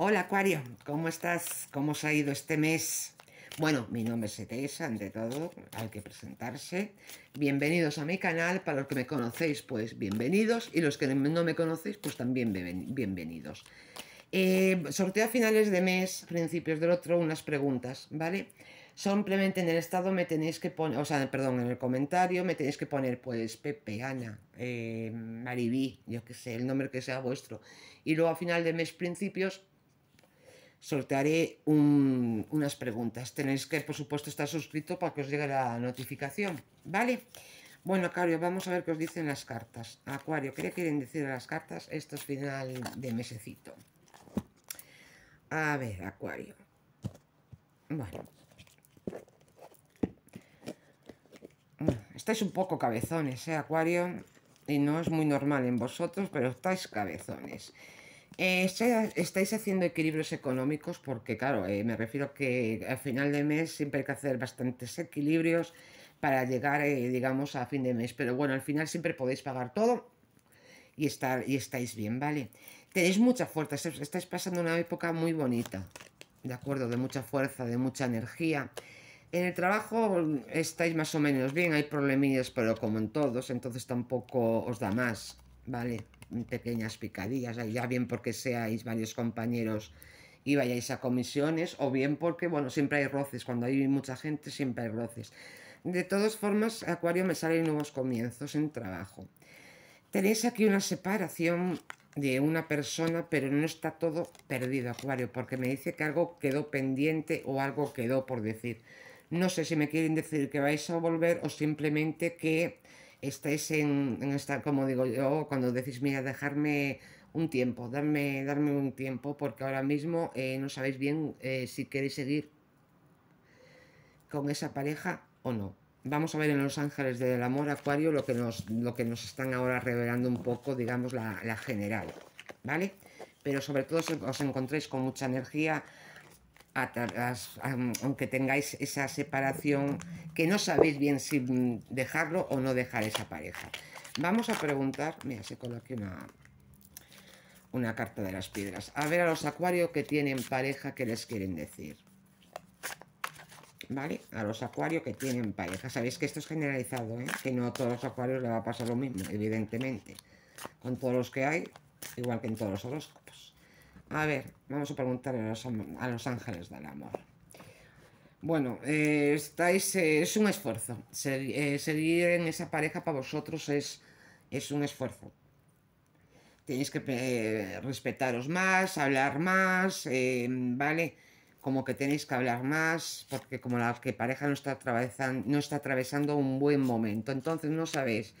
Hola Acuario, ¿cómo estás? ¿Cómo os ha ido este mes? Bueno, mi nombre es Teresa, ante todo, hay que presentarse. Bienvenidos a mi canal, para los que me conocéis, pues bienvenidos, y los que no me conocéis, pues también bienvenidos. Eh, sorteo a finales de mes, principios del otro, unas preguntas, ¿vale? Simplemente en el estado me tenéis que poner, o sea, perdón, en el comentario me tenéis que poner, pues, Pepe, Ana, eh, Maribí, yo qué sé, el nombre que sea vuestro. Y luego a final de mes, principios, sortearé unas preguntas. Tenéis que, por supuesto, estar suscrito para que os llegue la notificación, ¿vale? Bueno, Acuario, vamos a ver qué os dicen las cartas. Acuario, ¿qué le quieren decir a las cartas? Esto es final de mesecito. A ver, Acuario. Bueno. Mm, estáis un poco cabezones, ¿eh, Acuario? Y no es muy normal en vosotros, pero estáis cabezones estáis haciendo equilibrios económicos porque, claro, eh, me refiero que al final de mes siempre hay que hacer bastantes equilibrios para llegar, eh, digamos, a fin de mes. Pero bueno, al final siempre podéis pagar todo y, estar, y estáis bien, ¿vale? Tenéis mucha fuerza, estáis pasando una época muy bonita, ¿de acuerdo? De mucha fuerza, de mucha energía. En el trabajo estáis más o menos bien, hay problemillas, pero como en todos, entonces tampoco os da más, ¿vale? vale Mm, pequeñas picadillas, ya bien porque seáis varios compañeros y vayáis a comisiones, o bien porque, bueno, siempre hay roces, cuando hay mucha gente siempre hay roces. De todas formas, Acuario me salen nuevos comienzos en trabajo. Tenéis aquí una separación de una persona, pero no está todo perdido, Acuario, porque me dice que algo quedó pendiente o algo quedó por decir. No sé si me quieren decir que vais a volver o simplemente que estáis en, en, esta, como digo yo, cuando decís, mira, dejarme un tiempo, darme, darme un tiempo, porque ahora mismo eh, no sabéis bien eh, si queréis seguir con esa pareja o no. Vamos a ver en Los Ángeles del Amor Acuario lo que nos, lo que nos están ahora revelando un poco, digamos, la, la general, ¿vale? Pero sobre todo si os encontréis con mucha energía aunque tengáis esa separación, que no sabéis bien si mm, dejarlo o no dejar esa pareja. Vamos a preguntar, mira, se coloca aquí una, una carta de las piedras. A ver a los acuarios que tienen pareja, ¿qué les quieren decir? ¿Vale? A los acuarios que tienen pareja. Sabéis que esto es generalizado, ¿eh? Que no a todos los acuarios le va a pasar lo mismo, evidentemente. Con todos los que hay, igual que en todos los horóscopos. A ver, vamos a preguntar a los, ángeles del amor. Bueno, eh, estáis, eh, es un esfuerzo. Eh, seguir en esa pareja para vosotros es, es un esfuerzo. Tenéis que respetaros más, hablar más, em, ¿vale? Como que tenéis que hablar más, porque como la que pareja no está, atravesando, no está atravesando un buen momento. Entonces no sabéis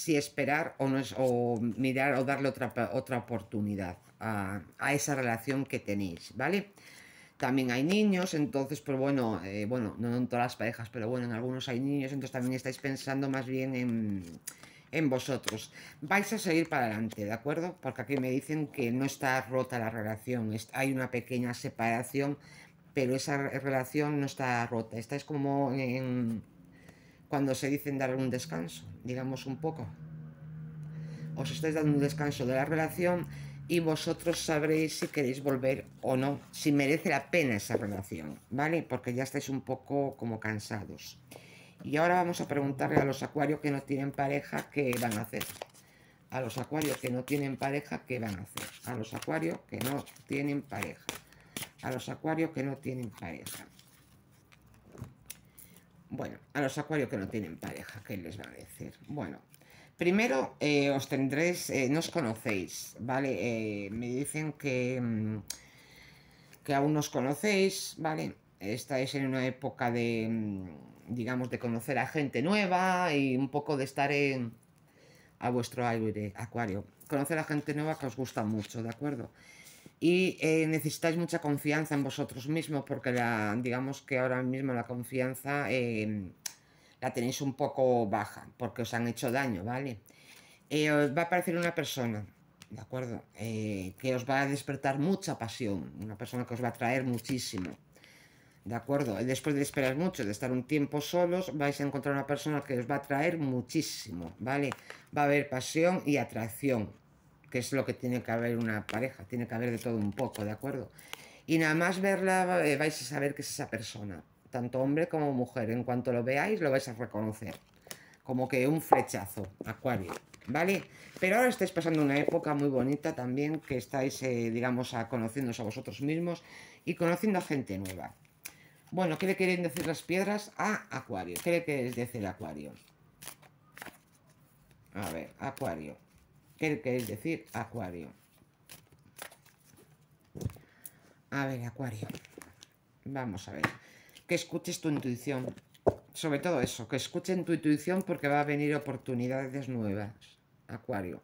si esperar o, no es, o mirar o darle otra, otra oportunidad a, esa relación que tenéis, ¿vale? También hay niños, entonces, pues bueno, eh, bueno, no en todas las parejas, pero bueno, en algunos hay niños, entonces también estáis pensando más bien en, en vosotros. Vais a seguir para adelante, ¿de acuerdo? Porque aquí me dicen que no está rota la relación, hay una pequeña separación, pero esa relación no está rota, estáis como en cuando se dicen dar un descanso, digamos un poco. Os estáis dando un descanso de la relación y vosotros sabréis si queréis volver o no, si merece la pena esa relación, ¿vale? Porque ya estáis un poco como cansados. Y ahora vamos a preguntarle a los acuarios que no tienen pareja qué van a hacer. A los acuarios que no tienen pareja, ¿qué van a hacer? A los acuarios que no tienen pareja. A los acuarios que no tienen pareja. Bueno, a los acuarios que no tienen pareja, ¿qué les va a decir? Bueno, primero eh, os tendréis, nos eh, no os conocéis, ¿vale? Eh, me dicen que, mm, que aún no os conocéis, ¿vale? Estáis en una época de, mm, digamos, de conocer a gente nueva y un poco de estar en, a vuestro aire, acuario. Conocer a gente nueva que os gusta mucho, ¿de acuerdo? y eh, necesitáis mucha confianza en vosotros mismos porque la, digamos que ahora mismo la confianza em, la tenéis un poco baja porque os han hecho daño, ¿vale? Eh, os va a aparecer una persona, ¿de acuerdo? Eh, que os va a despertar mucha pasión, una persona que os va a traer muchísimo. ¿De acuerdo? Después de esperar mucho, de estar un tiempo solos, vais a encontrar una persona que os va a traer muchísimo, ¿vale? Va a haber pasión y atracción, que es lo que tiene que haber una pareja, tiene que haber de todo un poco, ¿de acuerdo? Y nada más verla eh, vais a saber que es esa persona, tanto hombre como mujer. En cuanto lo veáis lo vais a reconocer, como que un flechazo, acuario, ¿vale? Pero ahora estáis pasando una época muy bonita también, que estáis, eh, digamos, a, conociéndose a vosotros mismos y conociendo a gente nueva. Bueno, ¿qué le quieren decir las piedras a ah, acuario? ¿Qué le queréis decir acuario? A ver, acuario. ¿Qué queréis decir, Acuario? A ver, Acuario. Vamos a ver. Que escuches tu intuición. Sobre todo eso, que escuchen tu intuición porque va a venir oportunidades nuevas, Acuario.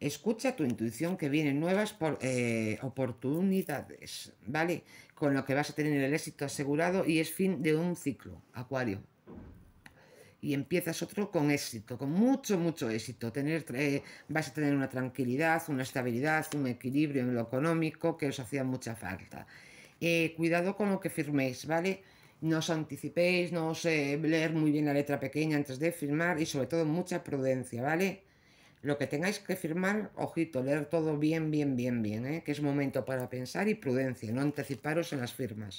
Escucha tu intuición que vienen nuevas eh, oportunidades, ¿vale? Con lo que vas a tener el éxito asegurado y es fin de un ciclo, Acuario y empiezas otro con éxito, con mucho, mucho éxito. Tener, eh, vas a tener una tranquilidad, una estabilidad, un equilibrio en lo económico que os hacía mucha falta. Eh, cuidado con lo que firméis, ¿vale? No os anticipéis, no os eh, leer muy bien la letra pequeña antes de firmar y sobre todo mucha prudencia, ¿vale? Lo que tengáis que firmar, ojito, leer todo bien, bien, bien, bien, que es momento para pensar y prudencia, no anticiparos en las firmas.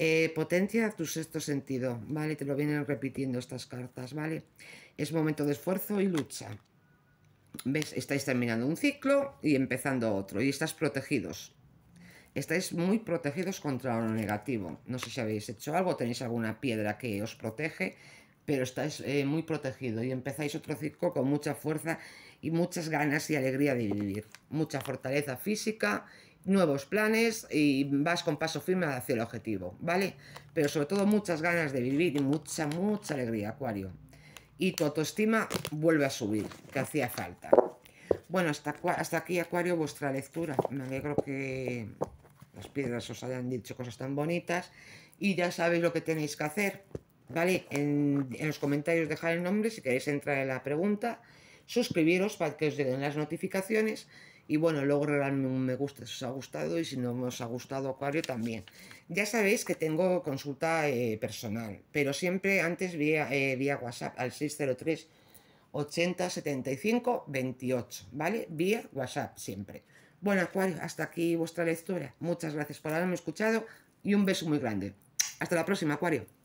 Eh, potencia tu sexto sentido, ¿vale? Te lo vienen repitiendo estas cartas, ¿vale? Es momento de esfuerzo y lucha. ¿Ves? Estáis terminando un ciclo y empezando otro. Y estás protegidos. Estáis muy protegidos contra lo negativo. No sé si habéis hecho algo, tenéis alguna piedra que os protege, pero estáis eh, muy protegidos y empezáis otro ciclo con mucha fuerza y muchas ganas y alegría de vivir. Mucha fortaleza física nuevos planes y vas con paso firme hacia el objetivo, ¿vale? Pero sobre todo muchas ganas de vivir y mucha, mucha alegría, Acuario. Y tu autoestima vuelve a subir, que hacía falta. Bueno, hasta, hasta aquí, Acuario, vuestra lectura. Me alegro que las piedras os hayan dicho cosas tan bonitas y ya sabéis lo que tenéis que hacer, ¿vale? En, los comentarios dejar el nombre si queréis entrar en la pregunta, suscribiros para que os den las notificaciones y bueno, luego regalarme un me gusta si os ha gustado y si no os ha gustado Acuario también. Ya sabéis que tengo consulta eh, personal, pero siempre antes vía, eh, vía WhatsApp al 603 80 75 28, ¿vale? Vía WhatsApp siempre. Bueno, Acuario, hasta aquí vuestra lectura. Muchas gracias por haberme escuchado y un beso muy grande. Hasta la próxima, Acuario.